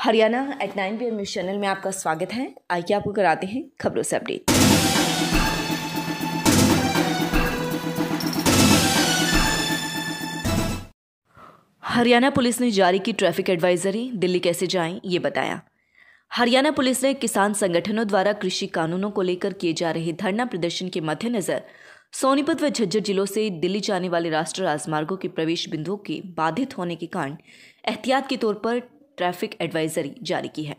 Haryana eight nine P news channel में आपका स्वागत है आइए आपको कराते हैं खबरों से अपडेट हरियाणा पुलिस ने जारी की ट्रैफिक एडवाइजरी दिल्ली कैसे जाएं ये बताया हरियाणा पुलिस ने किसान संगठनों द्वारा कृषि कानूनों को लेकर किए जा रहे धरना प्रदर्शन के मद्देनजर सोनीपत व झज्जर जिलों से दिल्ली जाने वाले राष्ट्रीय राजमार्गों के प्रवेश बिंदुओं के बाधित होने के कारण एहतियात के तौर पर ट्रैफिक एडवाइजरी जारी की है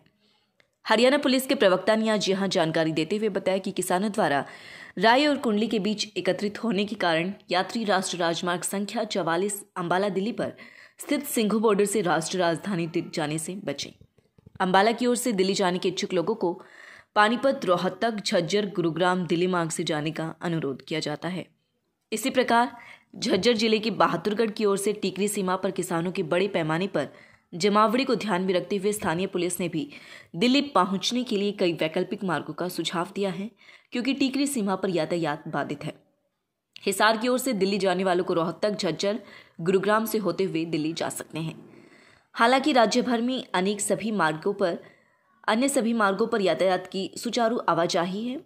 हरियाणा पुलिस के प्रवक्ता ने आज यहां जानकारी देते हुए बताया कि किसानों द्वारा राय और कुंडली के बीच एकत्रित होने के कारण यात्री राष्ट्र राजमार्ग संख्या चवालीस अम्बाला दिल्ली पर स्थित सिंघू बॉर्डर से राष्ट्रीय राजधानी जाने से बचें अम्बाला की ओर से दिल्ली जाने के इच्छुक लोगों को पानीपत रोहतक झज्जर गुरुग्राम दिल्ली मार्ग से जाने का अनुरोध किया जाता है इसी प्रकार झज्जर जिले के बहादुरगढ़ की ओर से टीकरी सीमा पर किसानों के बड़े पैमाने पर जमावड़ी को ध्यान में रखते हुए स्थानीय पुलिस ने भी दिल्ली पहुंचने के लिए कई वैकल्पिक मार्गों का सुझाव दिया है क्योंकि टीकरी सीमा पर यातायात बाधित है हिसार की ओर से दिल्ली जाने वालों को रोहतक झज्जर गुरुग्राम से होते हुए दिल्ली जा सकते हैं हालांकि राज्य भर में अनेक सभी मार्गों पर अन्य सभी मार्गों पर यातायात की सुचारू आवाजाही है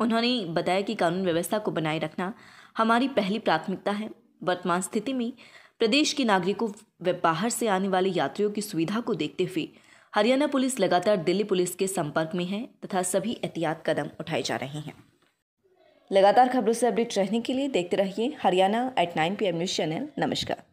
उन्होंने बताया कि कानून व्यवस्था को बनाए रखना हमारी पहली प्राथमिकता है वर्तमान स्थिति में प्रदेश के नागरिकों व बाहर से आने वाले यात्रियों की सुविधा को देखते हुए हरियाणा पुलिस लगातार दिल्ली पुलिस के संपर्क में है तथा सभी एहतियात कदम उठाए जा रहे हैं लगातार खबरों से अपडेट रहने के लिए देखते रहिए Haryana eight nine P M news channel नमस्कार